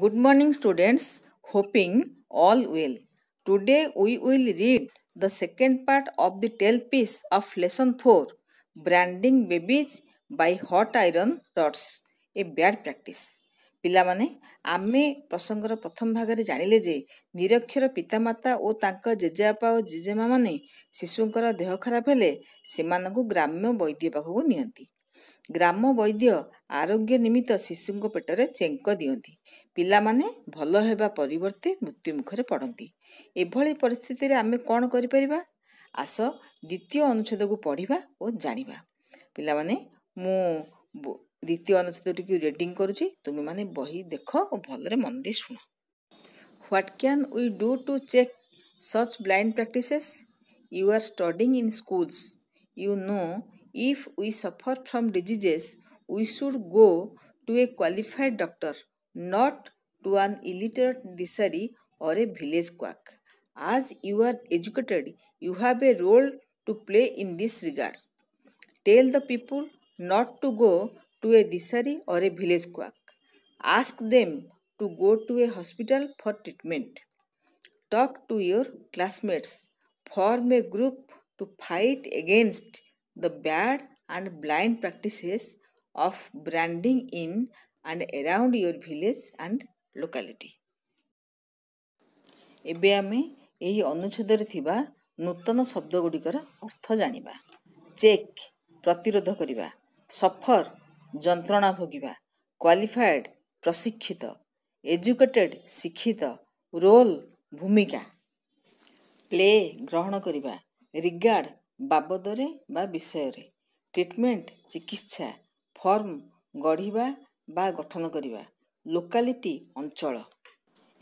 Good morning, students. Hoping all will. Today we will read the second part of the tail piece of lesson 4 Branding Babies by Hot Iron Rods. A bad practice. ପିଲାମାନେ ଆମେ ପ୍ରସଙ୍ଗର ପ୍ରଥମ ଭାଗରେ ଜାଣିଲେ ଯେ ନିରକ୍ଷର ପିତାମାତା ଓ ତାଙ୍କ ଜେଜେବାପା ଓ ଜେଜେମାମାନେ ଶିଶୁଙ୍କର ଦେହ ଖରାପ ହେଲେ ସେମାନଙ୍କୁ ଗ୍ରାମ୍ୟ ବୈଦ୍ୟ ପାଖକୁ ନିଅନ୍ତି ଗ୍ରାମ ବୈଦ୍ୟ ଆରୋଗ୍ୟ ନିମିତ୍ତ ଶିଶୁଙ୍କ ପେଟରେ ଚେଙ୍କ ଦିଅନ୍ତି ପିଲାମାନେ ଭଲ ହେବା ପରିବର୍ତ୍ତେ ମୃତ୍ୟୁମୁଖରେ ମୁଖରେ ପଡ଼ନ୍ତି ଏଭଳି ପରିସ୍ଥିତିରେ ଆମେ କ'ଣ କରିପାରିବା ଆସ ଦ୍ୱିତୀୟ ଅନୁଚ୍ଛେଦକୁ ପଢ଼ିବା ଓ ଜାଣିବା ପିଲାମାନେ ମୁଁ ଦ୍ୱିତୀୟ ଅନୁଚ୍ଛେଦଟିକୁ ରିଡ଼ିଂ କରୁଛି ତୁମେମାନେ ବହି ଦେଖ ଓ ଭଲରେ ମନ ଦେଇ ଶୁଣ what can we do to check such blind practices you are studying in schools you know if we suffer from diseases we should go to a qualified doctor not to an illiterate disari or a village quack. As you are educated, you have a role to play in this regard. Tell the people not to go to a disari or a village quack. Ask them to go to a hospital for treatment. Talk to your classmates. Form a group to fight against the bad and blind practices of branding in and around your village and locality ଏବେ ଆମେ ଏହି ଅନୁଚ୍ଛେଦରେ ଥିବା ନୂତନ ଶବ୍ଦ ଗୁଡ଼ିକର ଅର୍ଥ ଜାଣିବା check ପ୍ରତିରୋଧ କରିବା ସଫର ଯନ୍ତ୍ରଣା ଭୋଗିବା କ୍ୱାଲିଫାଏଡ଼୍ ପ୍ରଶିକ୍ଷିତ ଏଜୁକେଟେଡ୍ ଶିକ୍ଷିତ ରୋଲ୍ ଭୂମିକା ପ୍ଲେ ଗ୍ରହଣ କରିବା ରିଗାର୍ଡ଼ ବାବଦରେ ବା ବିଷୟରେ ଟ୍ରିଟମେଣ୍ଟ ଚିକିତ୍ସା ଫର୍ମ ଗଢ଼ିବା ବା ଗଠନ କରିବା ଲୋକାଲିଟି ଅଞ୍ଚଳ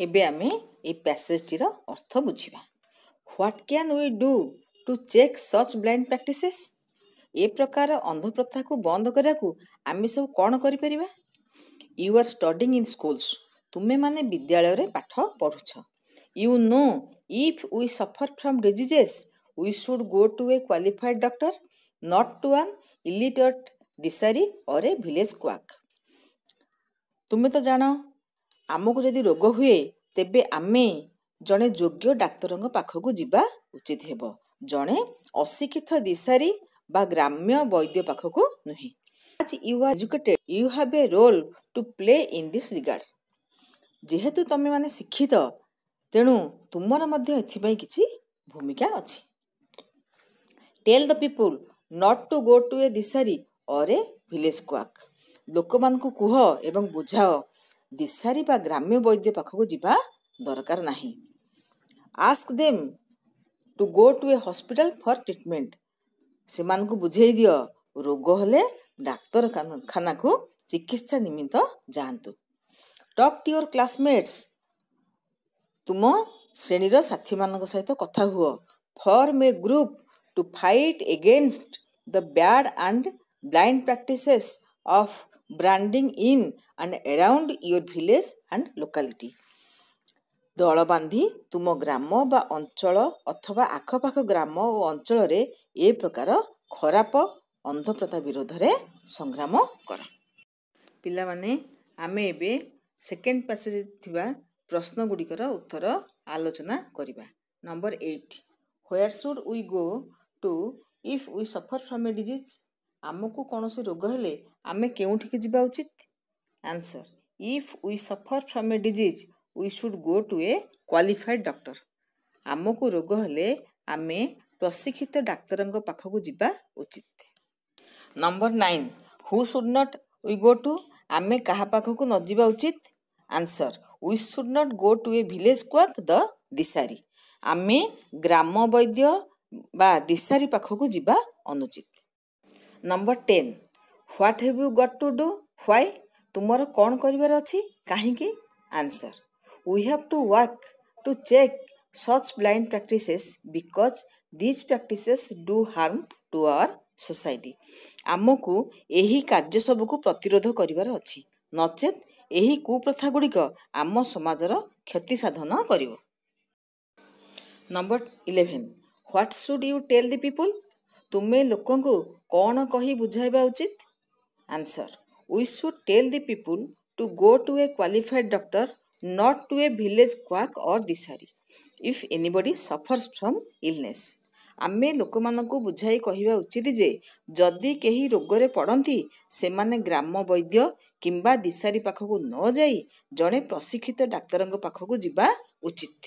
ଏବେ ଆମେ ଏହି ପ୍ୟାସେଜଟିର ଅର୍ଥ ବୁଝିବା what can we do to check such blind practices ଏ ପ୍ରକାର ଅନ୍ଧପ୍ରଥାକୁ ବନ୍ଦ କରିବାକୁ ଆମେ ସବୁ କ'ଣ କରିପାରିବା you are studying in schools ତୁମେମାନେ ବିଦ୍ୟାଳୟରେ ପାଠ ପଢ଼ୁଛ you know if we suffer from diseases we should go to a qualified doctor not to an illiterate ଦିଶାରୀ ଅର୍ ଏ ଭିଲେଜ୍ କ୍ୱାକ୍ ତୁମେ ତ ଜାଣ ଆମକୁ ଯଦି ରୋଗ ହୁଏ ତେବେ ଆମେ ଜଣେ ଯୋଗ୍ୟ ଡାକ୍ତରଙ୍କ ପାଖକୁ ଯିବା ଉଚିତ ହେବ ଜଣେ ଅଶିକ୍ଷିତ ଦିଶାରୀ ବା ଗ୍ରାମ୍ୟ ବୈଦ୍ୟ ପାଖକୁ ନୁହେଁ you are educated you have a role to play in this regard ଯେହେତୁ ତୁମେମାନେ ଶିକ୍ଷିତ ତେଣୁ ତୁମର ମଧ୍ୟ ଏଥିପାଇଁ କିଛି ଭୂମିକା ଅଛି tell the people not to go to a ଦିଶାରୀ ଅର୍ ଏ ଭିଲେଜ୍ କ୍ୱାକ୍ ଲୋକମାନଙ୍କୁ କୁହ ଏବଂ ବୁଝାଅ ଦିଶାରି ବା ଗ୍ରାମ୍ୟ ବୈଦ୍ୟ ପାଖକୁ ଯିବା ଦରକାର ନାହିଁ ask them to go to a hospital for treatment ସେମାନଙ୍କୁ ବୁଝେଇ ଦିଅ ରୋଗ ହେଲେ ଡାକ୍ତରଖାନାକୁ ଚିକିତ୍ସା ନିମିତ୍ତ ଯାଆନ୍ତୁ ଟକ୍ ଟୁ ୟୋର୍ କ୍ଲାସମେଟ୍ସ ତୁମ ଶ୍ରେଣୀର ସାଥୀମାନଙ୍କ ସହିତ କଥା ହୁଅ form a group to fight against the bad and blind practices of branding in and around your village and locality ଦଳ ବାନ୍ଧି ତୁମ ଗ୍ରାମ ବା ଅଞ୍ଚଳ ଅଥବା ଆଖପାଖ ଗ୍ରାମ ଓ ଅଞ୍ଚଳରେ ଏ ପ୍ରକାର ଖରାପ ଅନ୍ଧପ୍ରଥା ବିରୋଧରେ ସଂଗ୍ରାମ କର ପିଲାମାନେ ଆମେ ଏବେ ସେକେଣ୍ଡ ପାସେଜ୍ ଥିବା ପ୍ରଶ୍ନ ଗୁଡ଼ିକର ଉତ୍ତର ଆଲୋଚନା କରିବା number eight where should we go to if we suffer from a disease ଆମକୁ କୌଣସି ରୋଗ ହେଲେ ଆମେ କେଉଁଠିକି ଯିବା ଉଚିତ answer if we suffer from a disease we should go to a qualified doctor ଆମକୁ ରୋଗ ହେଲେ ଆମେ ପ୍ରଶିକ୍ଷିତ ଡାକ୍ତରଙ୍କ ପାଖକୁ ଯିବା ଉଚିତ number nine who should not we go to ଆମେ କାହା ପାଖକୁ ନଯିବା ଉଚିତ answer we should not go to a village quack ଦ ଦିଶାରୀ ଆମେ ଗ୍ରାମ ବୈଦ୍ୟ ବା ଦିଶାରୀ ପାଖକୁ ଯିବା ଅନୁଚିତ number ten what have you got to do why ତୁମର କ'ଣ କରିବାର ଅଛି କାହିଁକି answer we have to work to check such blind practices because these practices do harm to our society ଆମକୁ ଏହି କାର୍ଯ୍ୟ ସବୁକୁ ପ୍ରତିରୋଧ କରିବାର ଅଛି ନଚେତ୍ ଏହି କୁପ୍ରଥା ଗୁଡ଼ିକ ଆମ ସମାଜର କ୍ଷତି ସାଧନ କରିବ number eleven what should you tell the people ତୁମେ ଲୋକଙ୍କୁ କ'ଣ କହି ବୁଝାଇବା ଉଚିତ answer we should tell the people to go to a qualified doctor not to a village quack or ଦିଶାରି if anybody suffers from illness ଆମେ ଲୋକମାନଙ୍କୁ ବୁଝାଇ କହିବା ଉଚିତ ଯେ ଯଦି କେହି ରୋଗରେ ପଡ଼ନ୍ତି ସେମାନେ ଗ୍ରାମ ବୈଦ୍ୟ କିମ୍ବା ଦିଶାରୀ ପାଖକୁ ନ ଯାଇ ଜଣେ ପ୍ରଶିକ୍ଷିତ ଡାକ୍ତରଙ୍କ ପାଖକୁ ଯିବା ଉଚିତ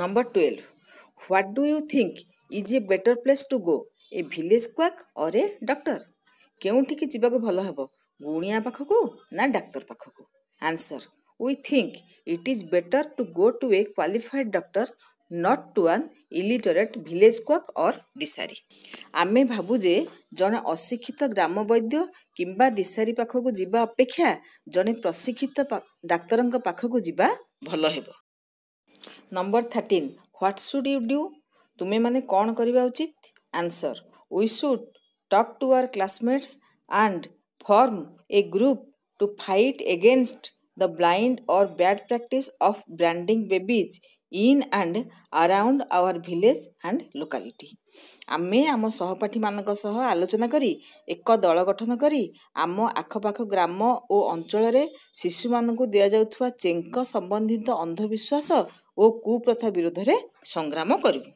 number twelve what do you think is a better place to go a village quack or a doctor କେଉଁଠିକି ଯିବାକୁ ଭଲ ହେବ ଗୁଣିଆ ପାଖକୁ ନା ଡାକ୍ତର ପାଖକୁ answer we think it is better to go to a qualified doctor not to one illiterate village quack or ଦିଶାରି ଆମେ ଭାବୁ ଯେ ଜଣେ ଅଶିକ୍ଷିତ ଗ୍ରାମ ବୈଦ୍ୟ କିମ୍ବା ଦିଶାରି ପାଖକୁ ଯିବା ଅପେକ୍ଷା ଜଣେ ପ୍ରଶିକ୍ଷିତ ଡାକ୍ତରଙ୍କ ପାଖକୁ ଯିବା ଭଲ ହେବ number thirteen what should you do ତୁମେମାନେ କ'ଣ କରିବା ଉଚିତ answer we should talk to our classmates and form a group to fight against the blind or bad practice of branding babies in and around our village and locality ଆମେ ଆମ ସହପାଠୀମାନଙ୍କ ସହ ଆଲୋଚନା କରି ଏକ ଦଳ ଗଠନ କରି ଆମ ଆଖପାଖ ଗ୍ରାମ ଓ ଅଞ୍ଚଳରେ ଶିଶୁମାନଙ୍କୁ ଦିଆଯାଉଥିବା ଚେଙ୍କ ସମ୍ବନ୍ଧିତ ଅନ୍ଧବିଶ୍ୱାସ ଓ କୁପ୍ରଥା ବିରୋଧରେ ସଂଗ୍ରାମ କରିବୁ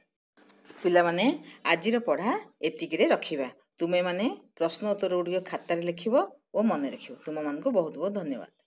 ପିଲାମାନେ ଆଜିର ପଢ଼ା ଏତିକିରେ ରଖିବା ତୁମେମାନେ ପ୍ରଶ୍ନ ଉତ୍ତର ଗୁଡ଼ିକ ଖାତାରେ ଲେଖିବ ଓ ମନେ ରଖିବ ତୁମମାନଙ୍କୁ ବହୁତ ବହୁତ ଧନ୍ୟବାଦ